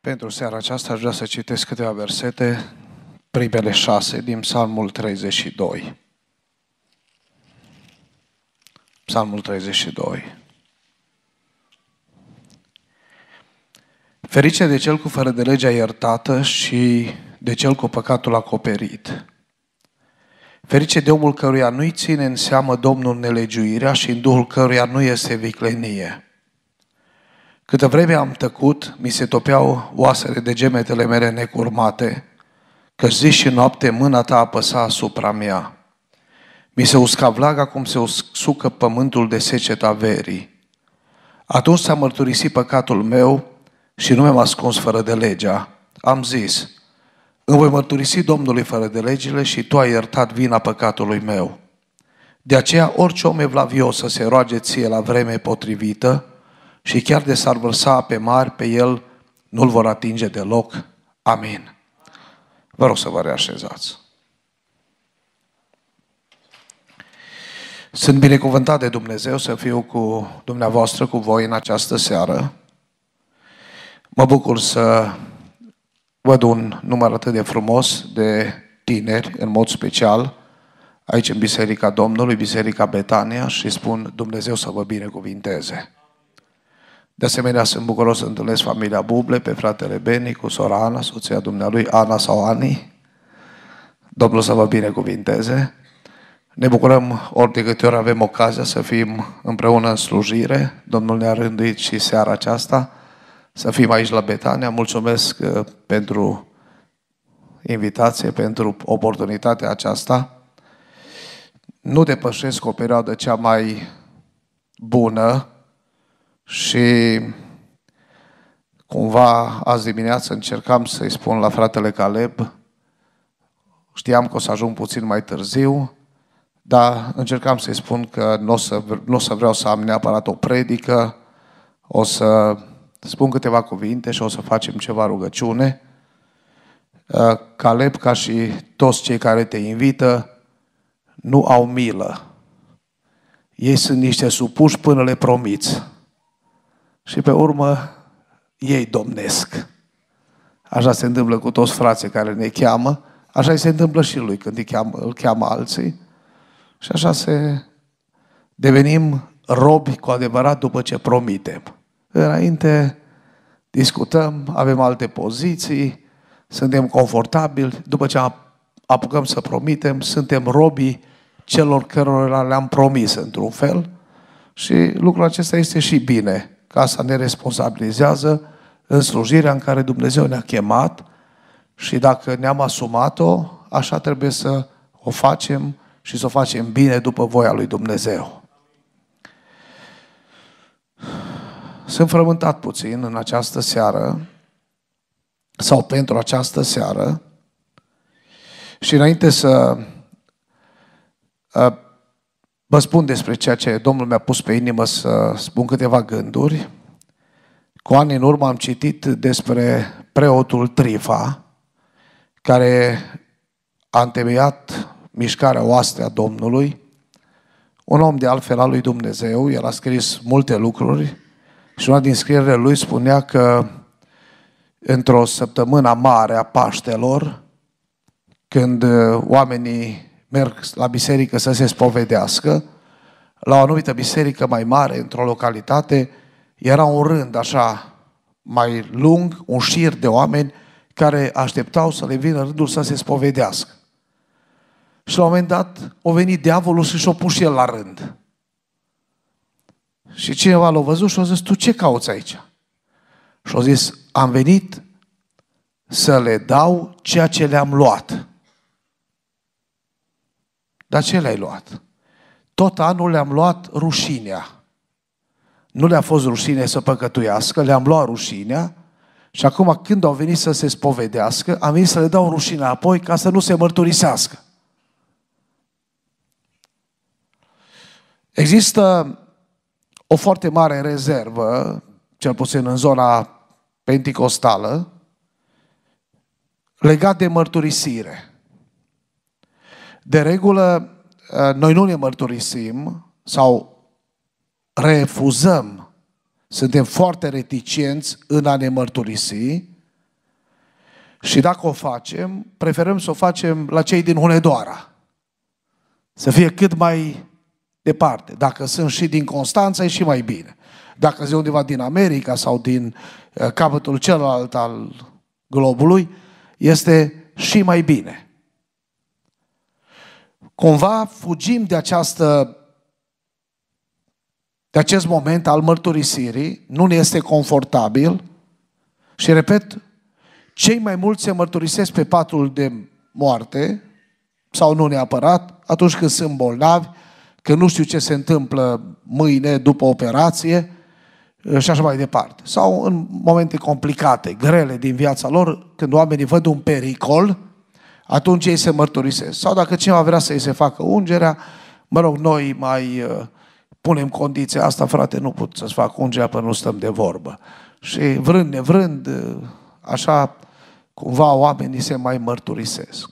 Pentru seara aceasta aș vrea să citesc câteva versete, primele șase din Psalmul 32. Psalmul 32. Ferice de cel cu fără de legea iertată și de cel cu păcatul acoperit. Ferice de omul căruia nu-i ține în seamă Domnul nelegiuirea și în duhul căruia nu este viclenie Câtă vreme am tăcut, mi se topeau oasele de gemetele mele necurmate, că zi și noapte mâna ta apăsa asupra mea. Mi se usca vlaga cum se usucă pământul de seceta verii. Atunci s-a mărturisit păcatul meu și nu mi-am ascuns fără de legea. Am zis, îmi voi mărturisi Domnului fără de legile și Tu ai iertat vina păcatului meu. De aceea orice om evlavios să se roage ție la vreme potrivită, și chiar de s-ar vărsa pe mari pe el, nu-l vor atinge deloc. Amin. Vă rog să vă reașezați. Sunt binecuvântat de Dumnezeu să fiu cu dumneavoastră, cu voi în această seară. Mă bucur să văd un număr atât de frumos de tineri, în mod special, aici în Biserica Domnului, Biserica Betania și spun Dumnezeu să vă binecuvinteze. De asemenea, sunt bucuros să întâlnesc familia Buble, pe fratele Beni, cu sora Ana, soția dumnealui, Ana sau Ani. Domnul să vă binecuvinteze. Ne bucurăm ori de câte ori avem ocazia să fim împreună în slujire. Domnul ne-a rânduit și seara aceasta să fim aici la Betania. Mulțumesc uh, pentru invitație, pentru oportunitatea aceasta. Nu depășesc o perioadă cea mai bună și cumva azi dimineață încercam să-i spun la fratele Caleb, știam că o să ajung puțin mai târziu, dar încercam să-i spun că nu o să, n-o să vreau să am neapărat o predică, o să spun câteva cuvinte și o să facem ceva rugăciune. Uh, Caleb, ca și toți cei care te invită, nu au milă. Ei sunt niște supuși până le promiți și pe urmă ei domnesc. Așa se întâmplă cu toți frații care ne cheamă, așa se întâmplă și lui când îi cheamă, îl cheamă alții și așa se devenim robi cu adevărat după ce promitem. Înainte discutăm, avem alte poziții, suntem confortabili, după ce apucăm să promitem, suntem robii celor cărora le-am promis într-un fel și lucrul acesta este și bine ca să ne responsabilizează în slujirea în care Dumnezeu ne-a chemat și dacă ne-am asumat-o, așa trebuie să o facem și să o facem bine după voia lui Dumnezeu. Sunt frământat puțin în această seară sau pentru această seară și înainte să ă, Vă spun despre ceea ce Domnul mi-a pus pe inimă să spun câteva gânduri. Cu ani în urmă am citit despre preotul Trifa, care a întemeiat mișcarea oastea Domnului, un om de altfel al lui Dumnezeu, el a scris multe lucruri și una din scrierile lui spunea că într-o săptămână mare a Paștelor, când oamenii merg la biserică să se spovedească, la o anumită biserică mai mare, într-o localitate, era un rând așa mai lung, un șir de oameni care așteptau să le vină rândul să se spovedească. Și la un moment dat o venit diavolul și și-o pus el la rând. Și cineva l-a văzut și a zis, tu ce cauți aici? Și a zis, am venit să le dau ceea ce le-am luat. Dar ce le-ai luat? Tot anul le-am luat rușinea. Nu le-a fost rușine să păcătuiască, le-am luat rușinea și acum când au venit să se spovedească, am venit să le dau rușinea apoi ca să nu se mărturisească. Există o foarte mare rezervă, cel puțin în zona penticostală, legat de mărturisire. De regulă, uh, noi nu ne mărturisim sau refuzăm, suntem foarte reticenți în a ne mărturisi și dacă o facem, preferăm să o facem la cei din Hunedoara. Să fie cât mai departe. Dacă sunt și din Constanța, e și mai bine. Dacă sunt undeva din America sau din uh, capătul celălalt al globului, este și mai bine. Cumva fugim de această de acest moment al mărturisirii, nu ne este confortabil și, repet, cei mai mulți se mărturisesc pe patul de moarte sau nu neapărat, atunci când sunt bolnavi, că nu știu ce se întâmplă mâine după operație și așa mai departe. Sau în momente complicate, grele din viața lor, când oamenii văd un pericol, atunci ei se mărturisesc. Sau dacă cineva vrea să îi se facă ungerea, mă rog, noi mai uh, punem condiția asta, frate, nu pot să-ți fac ungerea până nu stăm de vorbă. Și vrând nevrând, uh, așa cumva oamenii se mai mărturisesc.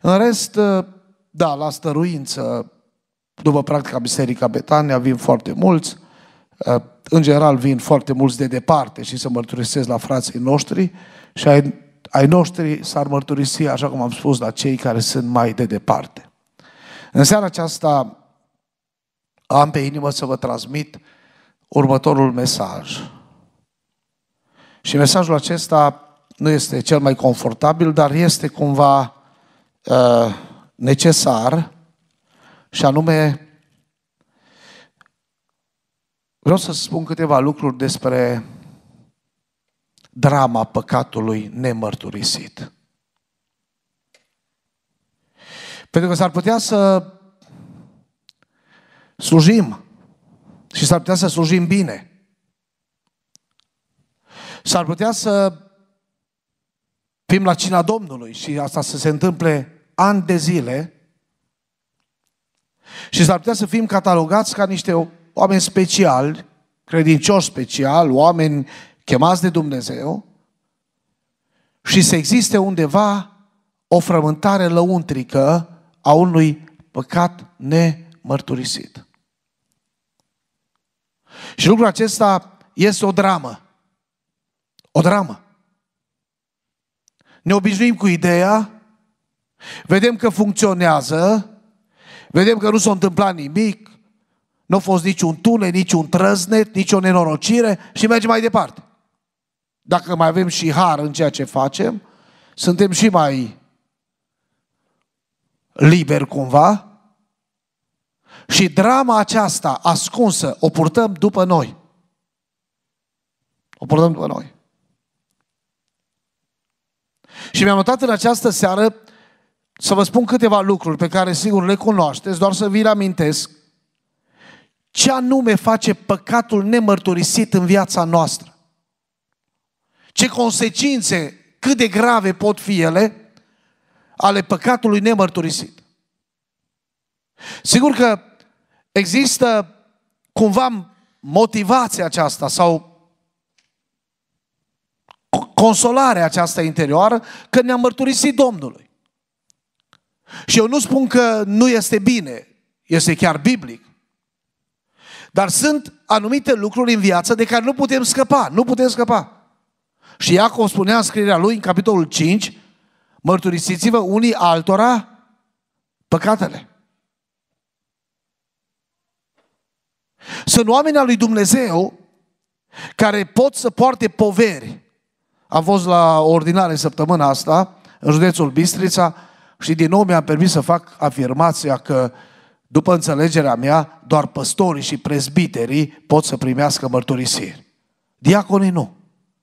În rest, uh, da, la stăruință, după practica Biserica Betania, vin foarte mulți, uh, în general vin foarte mulți de departe și se mărturisesc la frații noștri și ai ai noștri s-ar mărturisi, așa cum am spus, la cei care sunt mai de departe. În seara aceasta am pe inimă să vă transmit următorul mesaj. Și mesajul acesta nu este cel mai confortabil, dar este cumva uh, necesar și anume vreau să spun câteva lucruri despre drama păcatului nemărturisit. Pentru că s-ar putea să slujim și s-ar putea să slujim bine. S-ar putea să fim la cina Domnului și asta să se întâmple ani de zile și s-ar putea să fim catalogați ca niște oameni speciali, credincioși special, oameni chemați de Dumnezeu și să existe undeva o frământare lăuntrică a unui păcat nemărturisit. Și lucrul acesta este o dramă. O dramă. Ne obișnuim cu ideea, vedem că funcționează, vedem că nu s-a întâmplat nimic, nu a fost niciun tune, niciun trăznet, nicio nenorocire și mergem mai departe dacă mai avem și har în ceea ce facem, suntem și mai liberi cumva. Și drama aceasta ascunsă o purtăm după noi. O purtăm după noi. Și mi-am notat în această seară să vă spun câteva lucruri pe care sigur le cunoașteți, doar să vi le amintesc. Ce anume face păcatul nemărturisit în viața noastră? ce consecințe, cât de grave pot fi ele ale păcatului nemărturisit. Sigur că există cumva motivația aceasta sau consolarea aceasta interioară că ne-am mărturisit Domnului. Și eu nu spun că nu este bine, este chiar biblic. Dar sunt anumite lucruri în viață de care nu putem scăpa, nu putem scăpa. Și Iacov spunea în scrierea lui, în capitolul 5, mărturisiți-vă unii altora păcatele. Sunt oameni al lui Dumnezeu care pot să poarte poveri. Am fost la ordinare săptămâna asta, în județul Bistrița, și din nou mi-am permis să fac afirmația că, după înțelegerea mea, doar păstorii și prezbiterii pot să primească mărturisiri. Diaconii nu.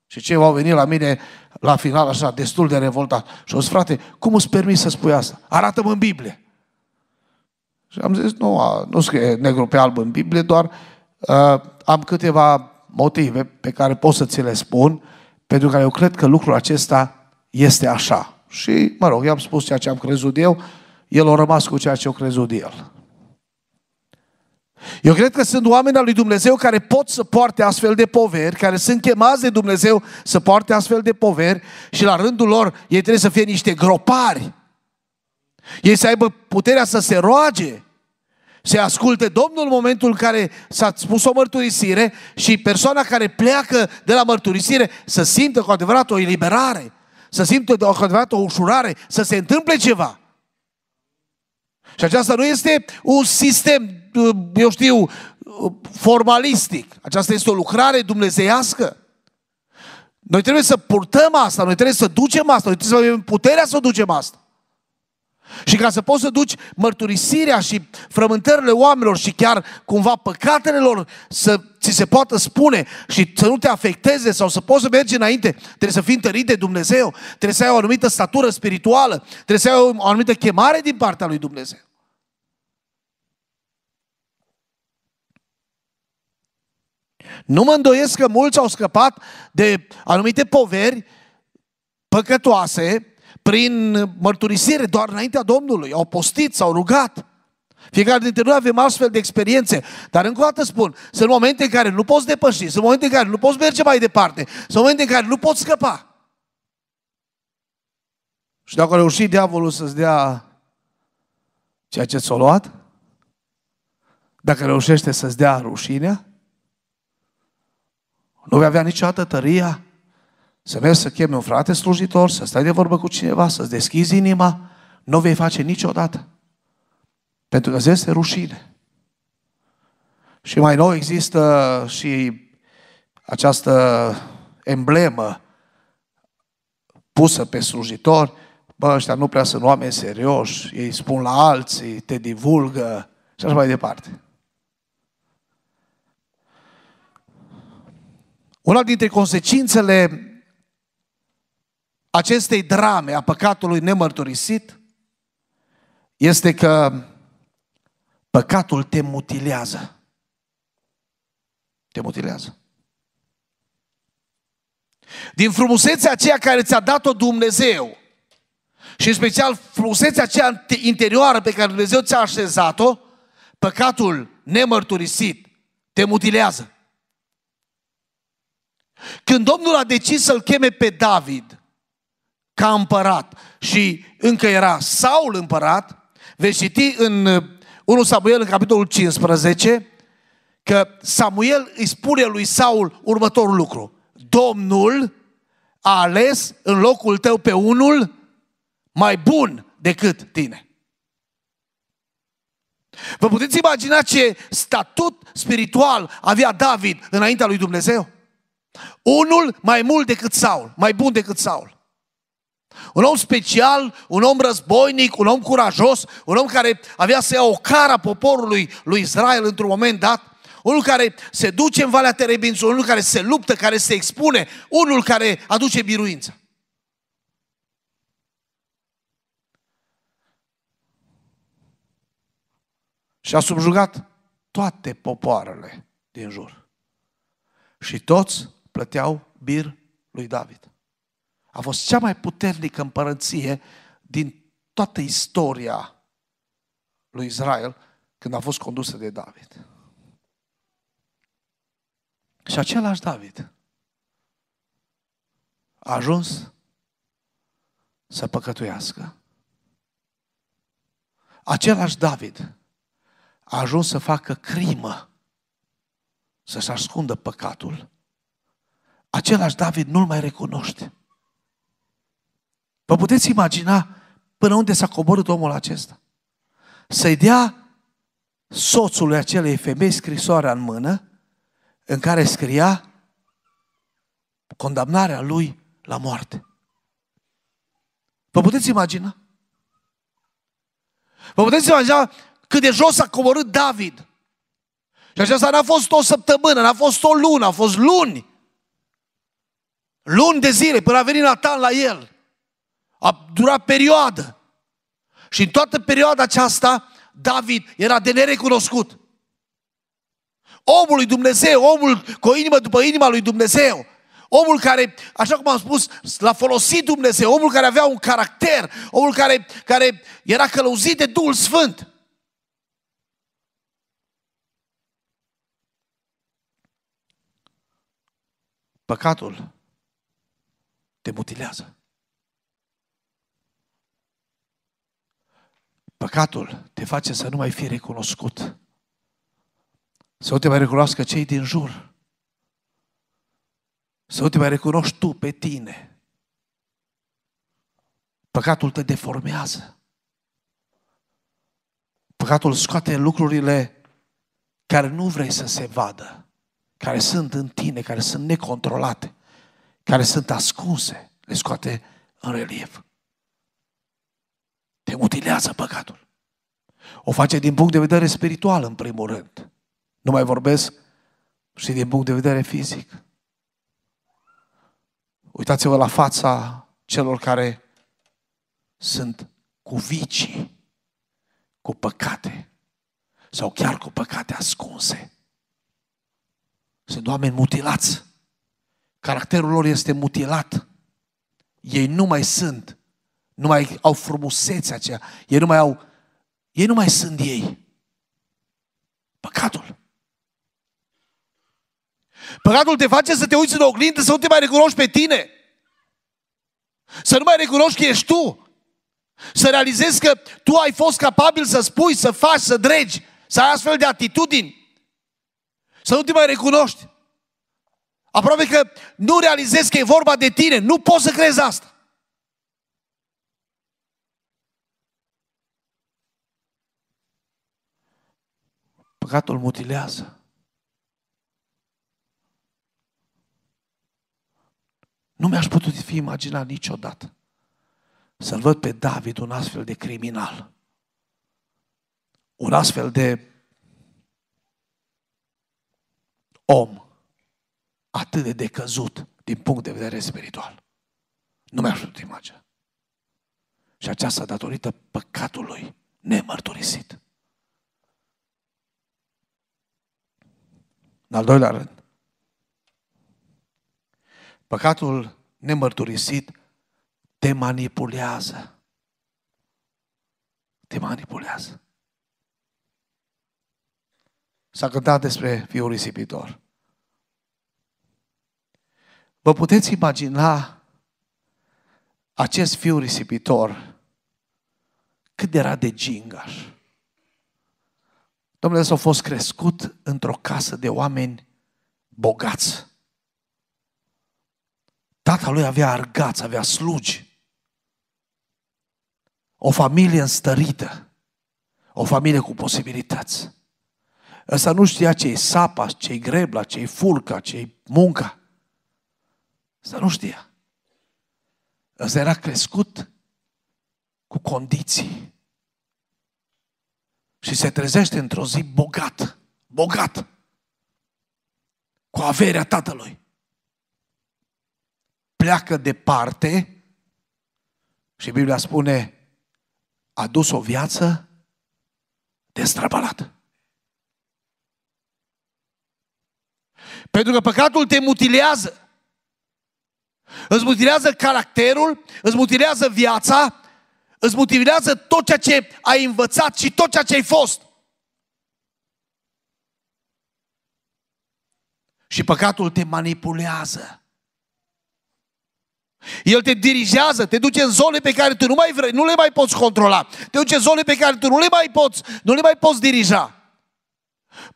Și cei au venit la mine la final așa, destul de revoltat. Și au zis, frate, cum îți permis să spui asta? Arată-mă în Biblie. Și am zis, nu, nu scrie negru pe alb în Biblie, doar uh, am câteva motive pe care pot să ți le spun, pentru că eu cred că lucrul acesta este așa. Și, mă rog, i-am spus ceea ce am crezut eu, el a rămas cu ceea ce a crezut el. Eu cred că sunt oameni al lui Dumnezeu care pot să poarte astfel de poveri, care sunt chemați de Dumnezeu să poarte astfel de poveri și la rândul lor ei trebuie să fie niște gropari. Ei să aibă puterea să se roage, să asculte Domnul în momentul în care s-a spus o mărturisire și persoana care pleacă de la mărturisire să simtă cu adevărat o eliberare, să simtă cu adevărat o ușurare, să se întâmple ceva. Și aceasta nu este un sistem, uh, eu știu, uh, formalistic. Aceasta este o lucrare dumnezeiască. Noi trebuie să purtăm asta, noi trebuie să ducem asta, noi trebuie să avem puterea să ducem asta. Și ca să poți să duci mărturisirea și frământările oamenilor și chiar cumva păcatele lor să ți se poată spune și să nu te afecteze sau să poți să mergi înainte, trebuie să fii întărit de Dumnezeu, trebuie să ai o anumită statură spirituală, trebuie să ai o anumită chemare din partea lui Dumnezeu. Nu mă îndoiesc că mulți au scăpat de anumite poveri păcătoase, prin mărturisire doar înaintea Domnului, au postit, s-au rugat. Fiecare dintre noi avem astfel de experiențe, dar încă o dată spun, sunt momente în care nu poți depăși, sunt momente în care nu poți merge mai departe, sunt momente în care nu poți scăpa. Și dacă a reușit diavolul să-ți dea ceea ce ți-a luat, dacă reușește să-ți dea rușinea, nu vei avea niciodată tăria să mergi să chemi un frate slujitor, să stai de vorbă cu cineva, să-ți deschizi inima, nu vei face niciodată. Pentru că îți rușine. Și mai nou există și această emblemă pusă pe slujitori, bă, ăștia nu prea sunt oameni serioși, ei spun la alții, te divulgă și așa mai departe. Una dintre consecințele acestei drame a păcatului nemărturisit este că păcatul te mutilează. Te mutilează. Din frumusețea aceea care ți-a dat-o Dumnezeu și în special frumusețea aceea interioară pe care Dumnezeu ți-a așezat-o, păcatul nemărturisit te mutilează. Când Domnul a decis să-l cheme pe David ca împărat și încă era Saul împărat, veți citi în 1 uh, Samuel, în capitolul 15, că Samuel îi spune lui Saul următorul lucru. Domnul a ales în locul tău pe unul mai bun decât tine. Vă puteți imagina ce statut spiritual avea David înaintea lui Dumnezeu? Unul mai mult decât Saul, mai bun decât Saul. Un om special, un om războinic, un om curajos, un om care avea să ia o cara poporului lui Israel într-un moment dat, unul care se duce în Valea Terebințului, unul care se luptă, care se expune, unul care aduce biruință. Și a subjugat toate popoarele din jur. Și toți plăteau bir lui David a fost cea mai puternică împărăție din toată istoria lui Israel când a fost condusă de David. Și același David a ajuns să păcătuiască. Același David a ajuns să facă crimă, să-și ascundă păcatul. Același David nu-l mai recunoște. Vă puteți imagina până unde s-a coborât omul acesta? Să-i dea soțului acelei femei scrisoarea în mână în care scria condamnarea lui la moarte. Vă puteți imagina? Vă puteți imagina cât de jos a coborât David? Și aceasta n-a fost o săptămână, n-a fost o lună, a fost luni. Luni de zile până a venit Natan la el. A durat perioadă. Și în toată perioada aceasta, David era de nerecunoscut. Omul lui Dumnezeu, omul cu o inimă după inima lui Dumnezeu, omul care, așa cum am spus, l-a folosit Dumnezeu, omul care avea un caracter, omul care, care era călăuzit de Duhul Sfânt. Păcatul te mutilează. Păcatul te face să nu mai fii recunoscut. Să nu te mai recunoască cei din jur. Să nu te mai recunoști tu pe tine. Păcatul te deformează. Păcatul scoate lucrurile care nu vrei să se vadă, care sunt în tine, care sunt necontrolate, care sunt ascunse, le scoate în relief utilează păcatul. O face din punct de vedere spiritual, în primul rând. Nu mai vorbesc și din punct de vedere fizic. Uitați-vă la fața celor care sunt cu vicii, cu păcate sau chiar cu păcate ascunse. Sunt oameni mutilați. Caracterul lor este mutilat. Ei nu mai sunt nu mai au frumusețea aceea, ei nu mai au, ei nu mai sunt ei. Păcatul. Păcatul te face să te uiți în oglindă, să nu te mai recunoști pe tine. Să nu mai recunoști că ești tu. Să realizezi că tu ai fost capabil să spui, să faci, să dregi, să ai astfel de atitudini. Să nu te mai recunoști. Aproape că nu realizezi că e vorba de tine. Nu poți să crezi asta. Păcatul mutilează. Nu mi-aș putut fi imaginat niciodată să-l văd pe David un astfel de criminal. Un astfel de om atât de decăzut din punct de vedere spiritual. Nu mi-aș putut imagina. Și aceasta datorită păcatului nemărturisit. În al doilea rând, păcatul nemărturisit te manipulează. Te manipulează. S-a cântat despre fiul risipitor. Vă puteți imagina acest fiu risipitor cât era de gingaș. Domnule, s-a fost crescut într-o casă de oameni bogați. Tata lui avea argați, avea slugi. O familie înstărită. O familie cu posibilități. Ăsta nu știa ce-i sapa, ce-i grebla, ce-i fulca, ce-i munca. Ăsta nu știa. Ăsta era crescut cu condiții și se trezește într-o zi bogat, bogat, cu averea tatălui. Pleacă departe și Biblia spune, a dus o viață destrăbalată. Pentru că păcatul te mutilează. Îți mutilează caracterul, îți mutilează viața, Îți motivează tot ceea ce ai învățat și tot ceea ce ai fost. Și păcatul te manipulează. El te dirigează, te duce în zone pe care tu nu mai vrei, nu le mai poți controla. Te duce în zone pe care tu nu le mai poți, nu le mai poți dirija.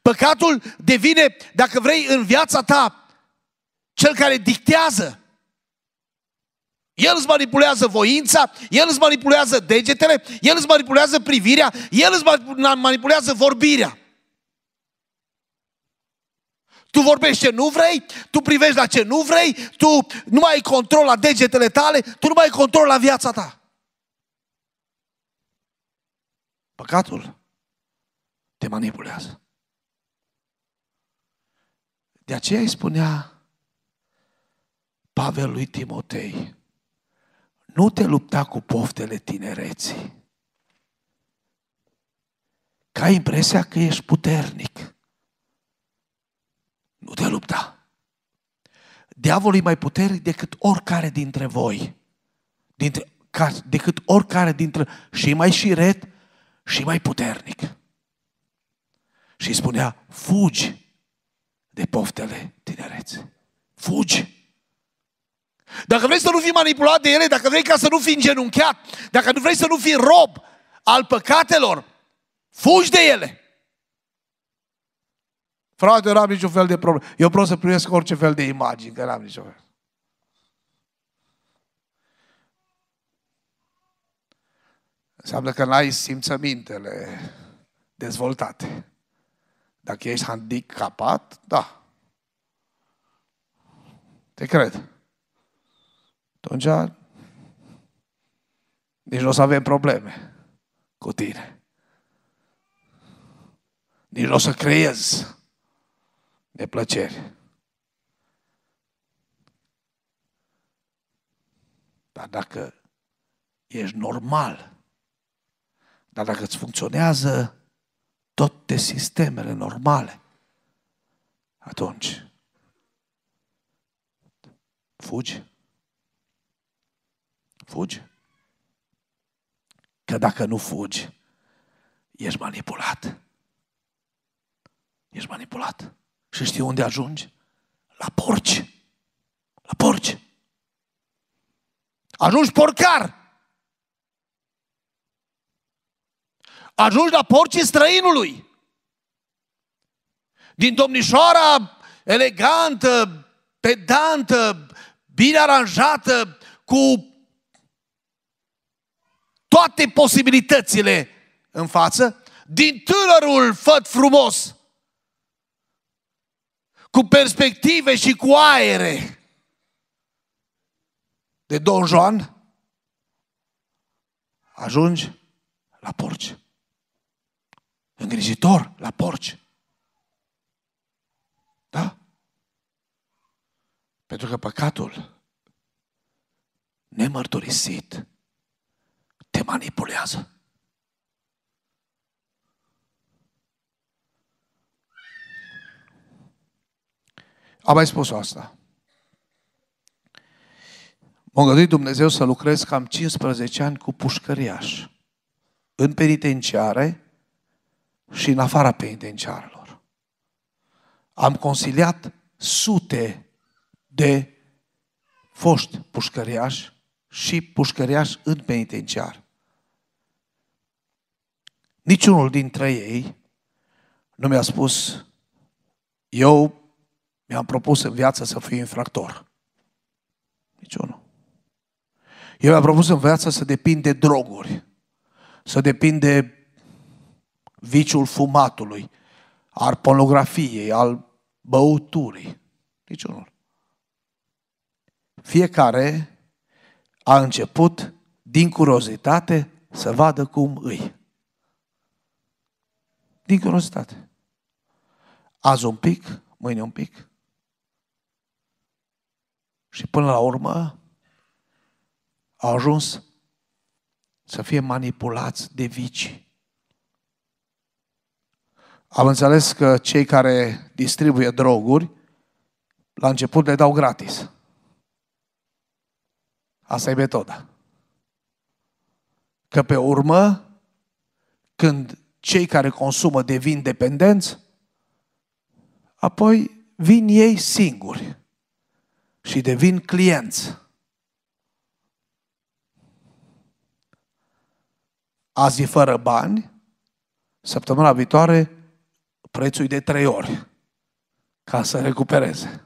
Păcatul devine, dacă vrei, în viața ta, cel care dictează. El îți manipulează voința, El îți manipulează degetele, El îți manipulează privirea, El îți manipulează vorbirea. Tu vorbești ce nu vrei, tu privești la ce nu vrei, tu nu mai ai control la degetele tale, tu nu mai ai control la viața ta. Păcatul te manipulează. De aceea îi spunea Pavel lui Timotei, nu te lupta cu poftele tinereții. Ca impresia că ești puternic. Nu te lupta. Diavolul e mai puternic decât oricare dintre voi. Dintre, ca, decât oricare dintre... Și mai șiret, și mai puternic. Și spunea, fugi de poftele tinereți. Fugi! Dacă vrei să nu fii manipulat de ele, dacă vrei ca să nu fii îngenunchiat, dacă nu vrei să nu fii rob al păcatelor, fugi de ele. Frate, nu am niciun fel de problemă. Eu vreau să primesc orice fel de imagini, că n-am niciun fel. Înseamnă că n-ai simțămintele dezvoltate. Dacă ești handicapat, da. Te cred atunci nici nu o să avem probleme cu tine. Nici nu o să creezi neplăceri. Dar dacă ești normal, dar dacă îți funcționează toate sistemele normale, atunci fugi. Fugi. Că dacă nu fugi, ești manipulat. Ești manipulat. Și știi unde ajungi? La porci. La porci. Ajungi porcar. Ajungi la porcii străinului. Din domnișoara elegantă, pedantă, bine aranjată, cu toate posibilitățile în față, din tânărul făt frumos, cu perspective și cu aere de Don Joan, ajungi la porci. Îngrijitor la porci. Da? Pentru că păcatul nemărturisit te manipulează. Am mai spus asta. M-a gândit Dumnezeu să lucrez cam 15 ani cu pușcăriași în penitenciare și în afara penitenciarelor. Am consiliat sute de foști pușcăriași și pușcăriași în penitenciar. Niciunul dintre ei nu mi-a spus, eu mi-am propus în viață să fiu infractor. Niciunul. Eu mi-am propus în viață să depind de droguri, să depind de viciul fumatului, al pornografiei, al băuturii. Niciunul. Fiecare a început din curiozitate să vadă cum îi. Din curiozitate. Azi un pic, mâine un pic. Și până la urmă au ajuns să fie manipulați de vicii. Am înțeles că cei care distribuie droguri, la început le dau gratis. Asta e metoda. Că pe urmă, când cei care consumă devin dependenți, apoi vin ei singuri și devin clienți. Azi e fără bani, săptămâna viitoare prețul de trei ori ca să recupereze.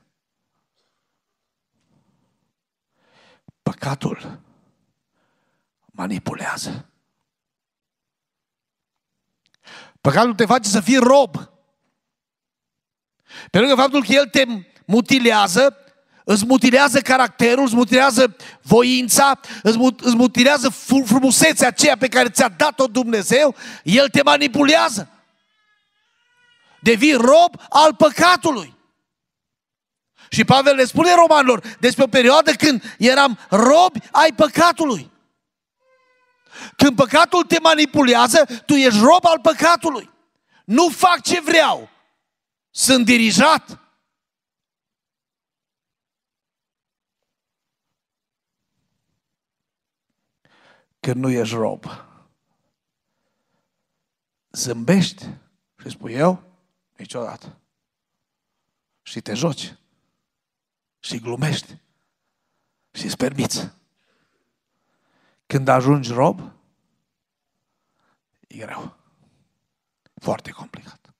Păcatul manipulează. Păcatul te face să fii rob. Pe lângă faptul că el te mutilează, îți mutilează caracterul, îți mutilează voința, îți, îți mutilează frumusețea aceea pe care ți-a dat-o Dumnezeu, el te manipulează. Devii rob al păcatului. Și Pavel le spune romanilor despre o perioadă când eram robi ai păcatului. Când păcatul te manipulează, tu ești rob al păcatului. Nu fac ce vreau. Sunt dirijat. Când nu ești rob, zâmbești și spui eu, niciodată. Și te joci și glumești și îți permiți. Când ajungi rob, e greu. Foarte complicat.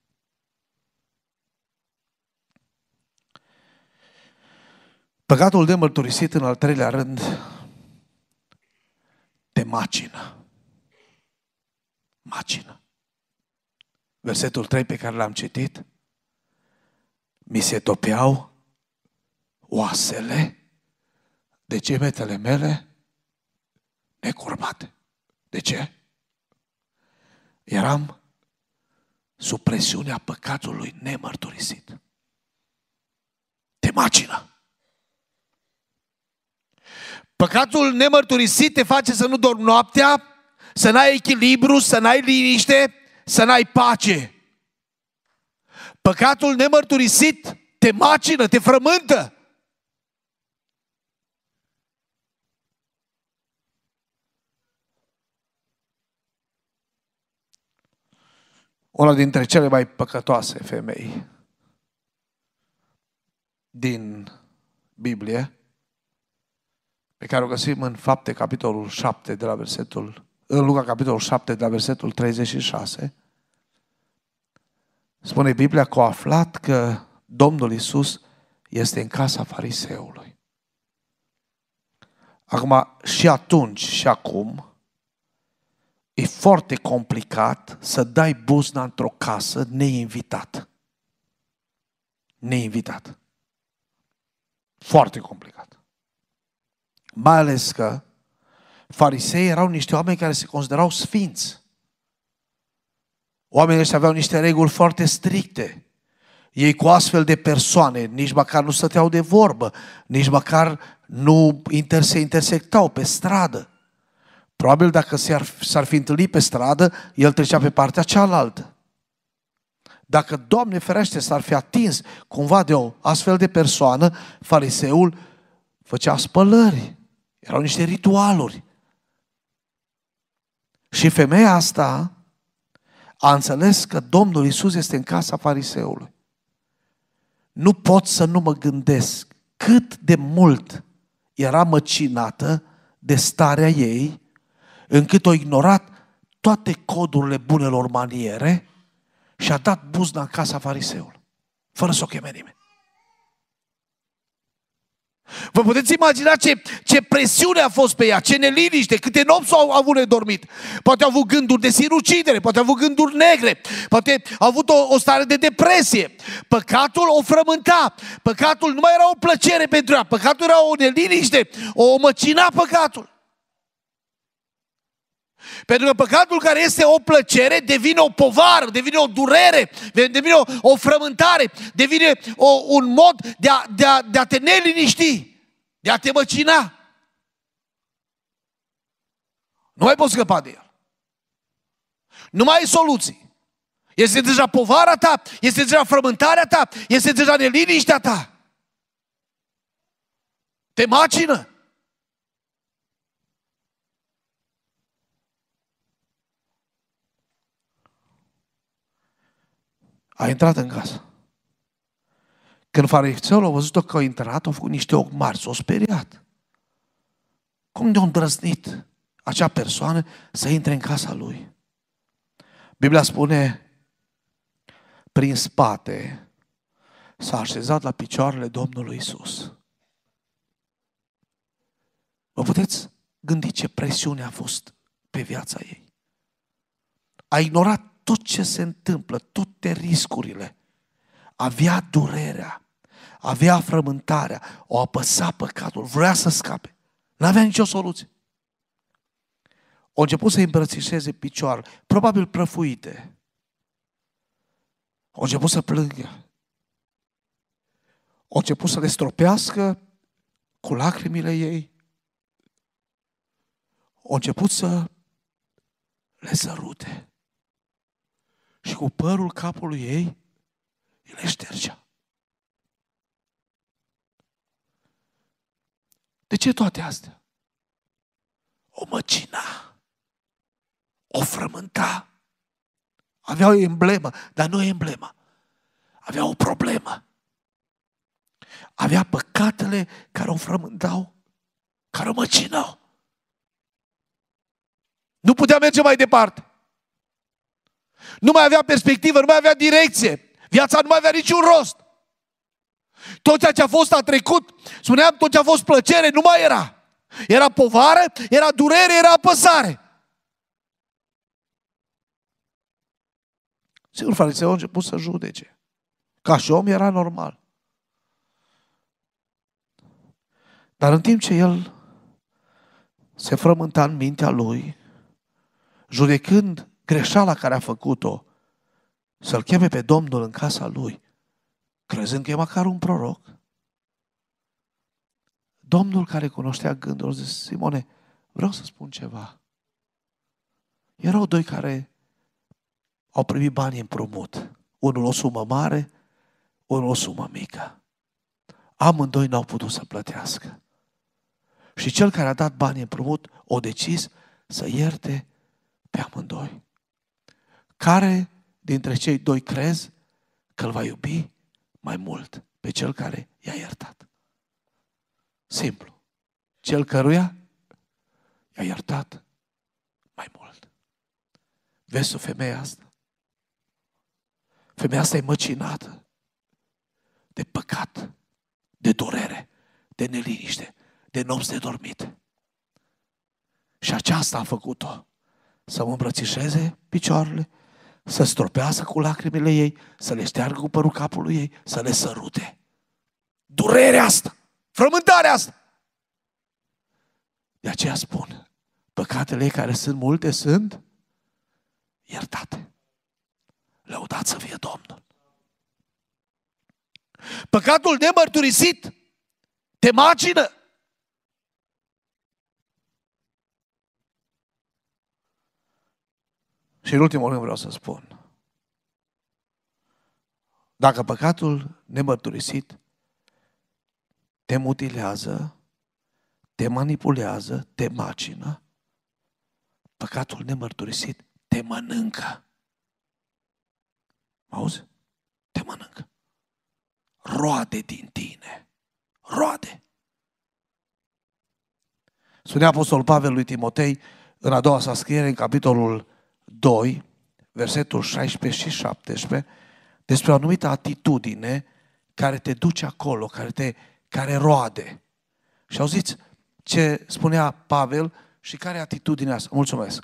Păcatul de mărturisit în al treilea rând te macină. Macină. Versetul 3 pe care l-am citit, mi se topeau oasele de gemetele mele necurmate. De ce? Eram sub presiunea păcatului nemărturisit. Te macină. Păcatul nemărturisit te face să nu dormi noaptea, să n-ai echilibru, să n-ai liniște, să n-ai pace. Păcatul nemărturisit te macină, te frământă. una dintre cele mai păcătoase femei din Biblie, pe care o găsim în fapte capitolul 7 de la versetul, în Luca capitolul 7 de la versetul 36, spune Biblia că a aflat că Domnul Isus este în casa fariseului. Acum, și atunci și acum, E foarte complicat să dai buzna într-o casă neinvitat. Neinvitat. Foarte complicat. Mai ales că farisei erau niște oameni care se considerau sfinți. Oamenii ăștia aveau niște reguli foarte stricte. Ei cu astfel de persoane nici măcar nu stăteau de vorbă, nici măcar nu inter- se intersectau pe stradă. Probabil dacă s-ar, fi întâlnit pe stradă, el trecea pe partea cealaltă. Dacă, Doamne ferește, s-ar fi atins cumva de o astfel de persoană, fariseul făcea spălări. Erau niște ritualuri. Și femeia asta a înțeles că Domnul Isus este în casa fariseului. Nu pot să nu mă gândesc cât de mult era măcinată de starea ei încât o ignorat toate codurile bunelor maniere și a dat buzna în casa fariseul, fără să o cheme nimeni. Vă puteți imagina ce, ce presiune a fost pe ea, ce neliniște, câte nopți au avut nedormit. Poate au avut gânduri de sinucidere, poate au avut gânduri negre, poate au avut o, o stare de depresie. Păcatul o frământa, păcatul nu mai era o plăcere pentru ea, păcatul era o neliniște, o măcina păcatul. Pentru că păcatul care este o plăcere devine o povară, devine o durere, devine o, o frământare, devine o, un mod de a, de, a, de a te neliniști, de a te măcina. Nu mai poți scăpa de el. Nu mai ai soluții. Este deja povara ta, este deja frământarea ta, este deja neliniștea ta. Te macină. A intrat în casă. Când fariseul a văzut-o că a intrat, a făcut niște ochi mari, s-a speriat. Cum de-a îndrăznit acea persoană să intre în casa lui? Biblia spune, prin spate s-a așezat la picioarele Domnului Isus. Vă puteți gândi ce presiune a fost pe viața ei. A ignorat tot ce se întâmplă, toate riscurile. Avea durerea, avea frământarea, o apăsa păcatul, vrea să scape. N-avea nicio soluție. O început să îmbrățișeze picioarele, probabil prăfuite. O început să plângă. O început să le stropească cu lacrimile ei. O început să le sărute și cu părul capului ei, el le ștergea. De ce toate astea? O măcina, o frământa. Avea o emblemă, dar nu o emblemă. Avea o problemă. Avea păcatele care o frământau, care o măcinau. Nu putea merge mai departe. Nu mai avea perspectivă, nu mai avea direcție. Viața nu mai avea niciun rost. Tot ceea ce a fost a trecut, spuneam, tot ce a fost plăcere, nu mai era. Era povară, era durere, era apăsare. Sigur, fariseu a început să judece. Ca și om era normal. Dar în timp ce el se frământa în mintea lui, judecând greșeala care a făcut-o, să-L cheme pe Domnul în casa lui, crezând că e măcar un proroc. Domnul care cunoștea gândul, zice, Simone, vreau să spun ceva. Erau doi care au primit bani împrumut. Unul o sumă mare, unul o sumă mică. Amândoi n-au putut să plătească. Și cel care a dat bani împrumut o decis să ierte pe amândoi. Care dintre cei doi crezi că îl va iubi mai mult pe cel care i-a iertat? Simplu. Cel căruia i-a iertat mai mult. Vezi o femeie asta? Femeia asta e măcinată de păcat, de durere, de neliniște, de nopți de dormit. Și aceasta a făcut-o. Să mă îmbrățișeze picioarele, să stropească cu lacrimile ei, să le șteargă cu părul capului ei, să le sărute. Durerea asta, frământarea asta. De aceea spun, păcatele care sunt multe sunt iertate. Lăudați să fie Domnul. Păcatul nemărturisit te macină, Și în ultimul rând vreau să spun. Dacă păcatul nemărturisit te mutilează, te manipulează, te macină, păcatul nemărturisit te mănâncă. auzi? Te mănâncă. Roade din tine. Roade. Spunea Apostol Pavel lui Timotei în a doua sa scriere, în capitolul 2, versetul 16 și 17, despre o anumită atitudine care te duce acolo, care, te, care roade. Și auziți ce spunea Pavel și care atitudinea asta. Mulțumesc!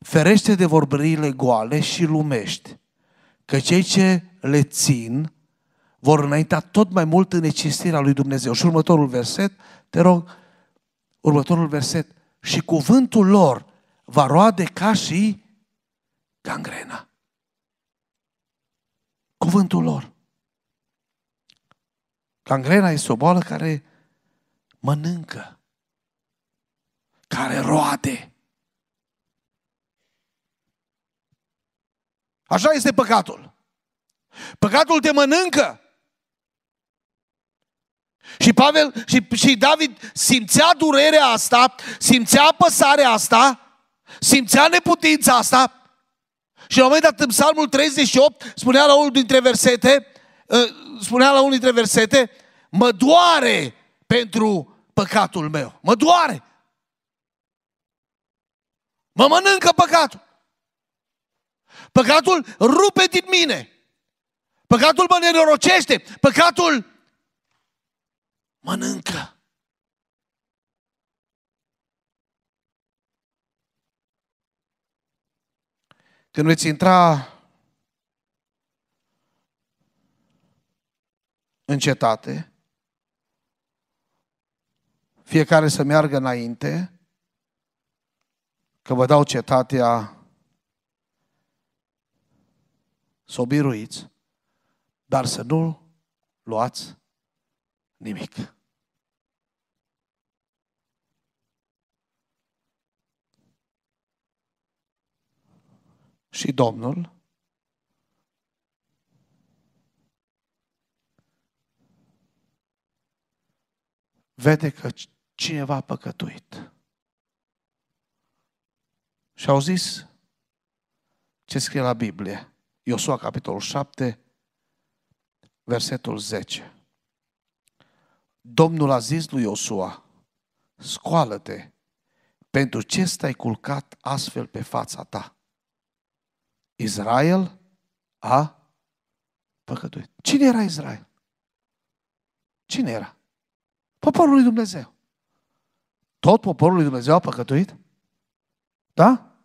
Ferește de vorbările goale și lumești, că cei ce le țin vor înainta tot mai mult în necesirea lui Dumnezeu. Și următorul verset, te rog, următorul verset, și cuvântul lor va roade ca și gangrena. Cuvântul lor. Gangrena este o boală care mănâncă, care roade. Așa este păcatul. Păcatul te mănâncă. Și Pavel și, și David simțea durerea asta, simțea apăsarea asta, simțea neputința asta și la un moment dat, în Psalmul 38, spunea la unul dintre versete, uh, spunea la unul dintre versete, mă doare pentru păcatul meu. Mă doare. Mă mănâncă păcatul. Păcatul rupe din mine. Păcatul mă nenorocește. Păcatul mănâncă. Când veți intra în cetate, fiecare să meargă înainte, că vă dau cetatea să obiruiți, dar să nu luați nimic. și Domnul. Vede că cineva a păcătuit. Și au zis ce scrie la Biblie. Iosua, capitolul 7, versetul 10. Domnul a zis lui Iosua, scoală-te, pentru ce stai culcat astfel pe fața ta? Israel a păcătuit. Cine era Israel? Cine era? Poporul lui Dumnezeu. Tot poporul lui Dumnezeu a păcătuit? Da?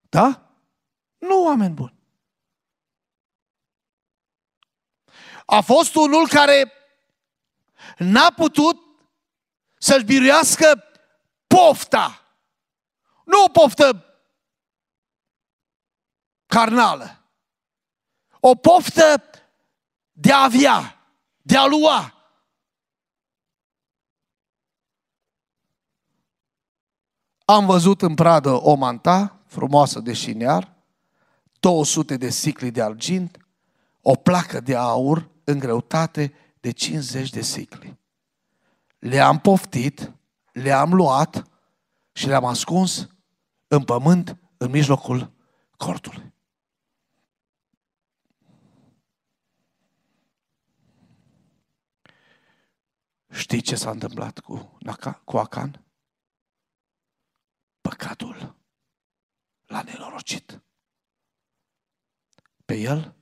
Da? Nu oameni buni. A fost unul care n-a putut să-și biruiască pofta. Nu o poftă carnală. O poftă de a avea, de a lua. Am văzut în pradă o manta frumoasă de șiniar, 200 de sicli de argint, o placă de aur în greutate de 50 de sicli. Le-am poftit, le-am luat și le-am ascuns în pământ în mijlocul cortului. Știi ce s-a întâmplat cu, cu Acan? Păcatul l-a nenorocit. Pe el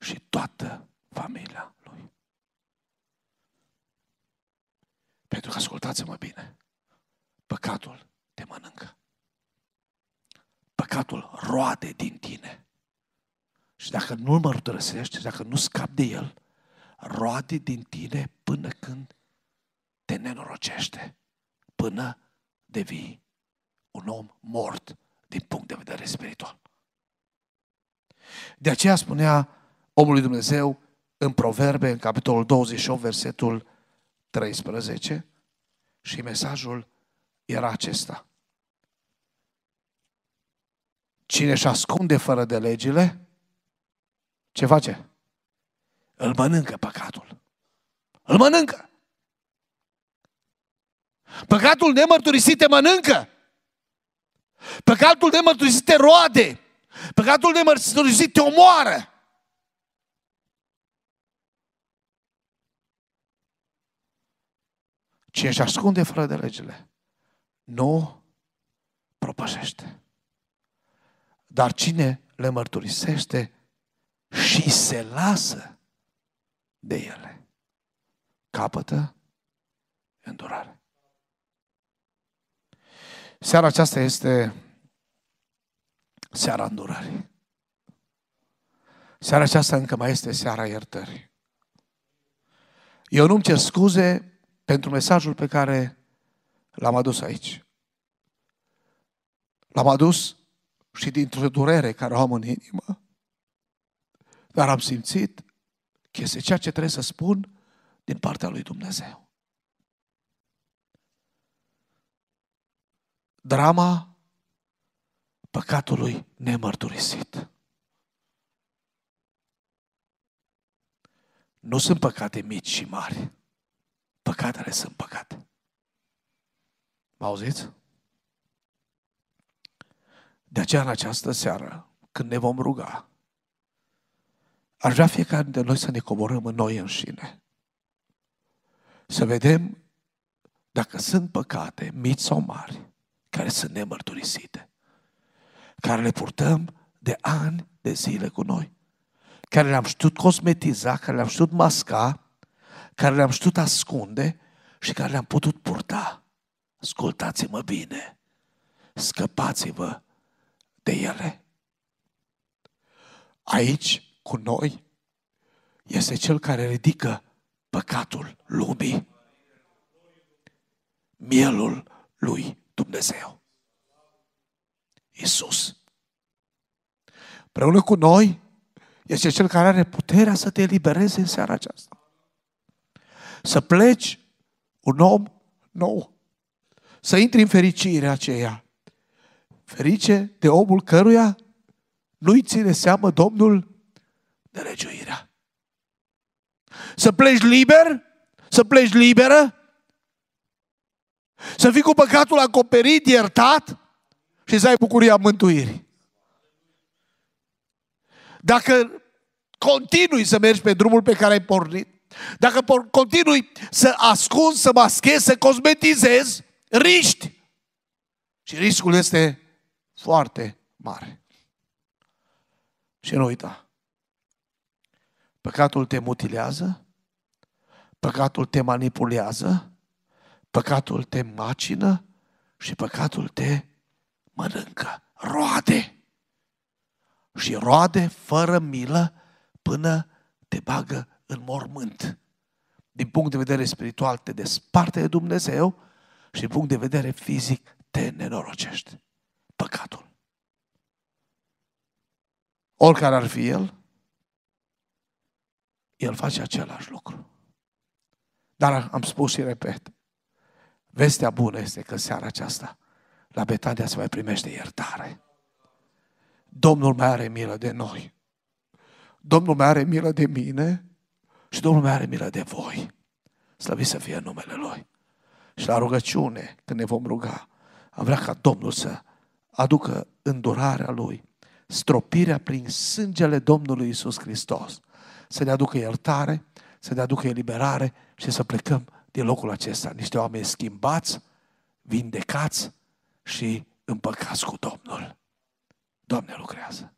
și toată familia lui. Pentru că ascultați-mă bine, păcatul te mănâncă. Păcatul roade din tine. Și dacă nu-l mărturisești, dacă nu scapi de el, roade din tine până când te nenorocește, până devii un om mort din punct de vedere spiritual. De aceea spunea omul lui Dumnezeu în Proverbe, în capitolul 28, versetul 13, și mesajul era acesta. Cine își ascunde fără de legile, ce face? Îl mănâncă păcatul. Îl mănâncă. Păcatul nemărturisit te mănâncă. Păcatul nemărturisit te roade. Păcatul nemărturisit te omoară. Cine își ascunde fără de legile, nu propășește. Dar cine le mărturisește și se lasă de ele. Capătă îndurare. Seara aceasta este seara îndurării. Seara aceasta încă mai este seara iertării. Eu nu-mi cer scuze pentru mesajul pe care l-am adus aici. L-am adus și dintr-o durere care o am în inimă. Dar am simțit este ceea ce trebuie să spun din partea lui Dumnezeu. Drama păcatului nemărturisit. Nu sunt păcate mici și mari. Păcatele sunt păcate. Mă auziți? De aceea, în această seară, când ne vom ruga, ar vrea fiecare dintre noi să ne coborăm în noi înșine. Să vedem dacă sunt păcate mici sau mari care sunt nemărturisite, care le purtăm de ani de zile cu noi, care le-am știut cosmetiza, care le-am știut masca, care le-am știut ascunde și care le-am putut purta. Ascultați-mă bine, scăpați-vă de ele. Aici cu noi este cel care ridică păcatul lumii, mielul lui Dumnezeu. Isus. Preună cu noi este cel care are puterea să te elibereze în seara aceasta. Să pleci un om nou. Să intri în fericirea aceea. Ferice de omul căruia nu-i ține seamă Domnul de legiuirea. Să pleci liber, să pleci liberă, să fii cu păcatul acoperit, iertat și să ai bucuria mântuirii. Dacă continui să mergi pe drumul pe care ai pornit, dacă continui să ascunzi, să maschezi, să cosmetizezi, riști. Și riscul este foarte mare. Și nu uita, Păcatul te mutilează, păcatul te manipulează, păcatul te macină și păcatul te mănâncă. Roade! Și roade fără milă până te bagă în mormânt. Din punct de vedere spiritual te desparte de Dumnezeu și din punct de vedere fizic te nenorocești. Păcatul. Oricare ar fi el, el face același lucru. Dar am spus și repet, vestea bună este că seara aceasta la Betania se mai primește iertare. Domnul mai are milă de noi. Domnul mai are milă de mine și Domnul mai are milă de voi. Slăvit să fie numele Lui. Și la rugăciune, când ne vom ruga, am vrea ca Domnul să aducă îndurarea Lui, stropirea prin sângele Domnului Isus Hristos să ne aducă iertare, să ne aducă eliberare și să plecăm din locul acesta. Niște oameni schimbați, vindecați și împăcați cu Domnul. Doamne lucrează!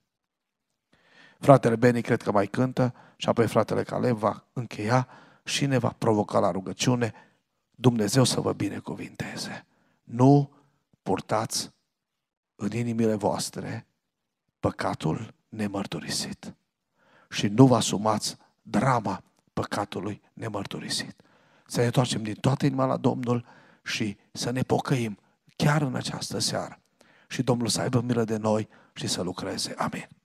Fratele Beni cred că mai cântă și apoi fratele Caleb va încheia și ne va provoca la rugăciune Dumnezeu să vă binecuvinteze. Nu purtați în inimile voastre păcatul nemărturisit și nu vă asumați drama păcatului nemărturisit. Să ne întoarcem din toată inima la Domnul și să ne pocăim chiar în această seară. Și Domnul să aibă milă de noi și să lucreze. Amin.